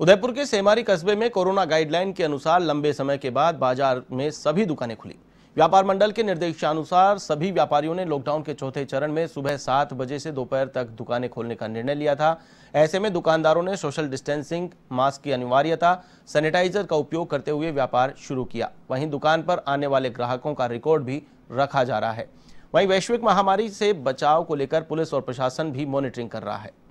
उदयपुर के सेमारी कस्बे में कोरोना गाइडलाइन के अनुसार लंबे समय के बाद बाजार में सभी दुकानें खुली व्यापार मंडल के निर्देशानुसार सभी व्यापारियों ने लॉकडाउन के चौथे चरण में सुबह सात बजे से दोपहर तक दुकानें खोलने का निर्णय लिया था ऐसे में दुकानदारों ने सोशल डिस्टेंसिंग मास्क की अनिवार्यता सैनिटाइजर का उपयोग करते हुए व्यापार शुरू किया वहीं दुकान पर आने वाले ग्राहकों का रिकॉर्ड भी रखा जा रहा है वहीं वैश्विक महामारी से बचाव को लेकर पुलिस और प्रशासन भी मॉनिटरिंग कर रहा है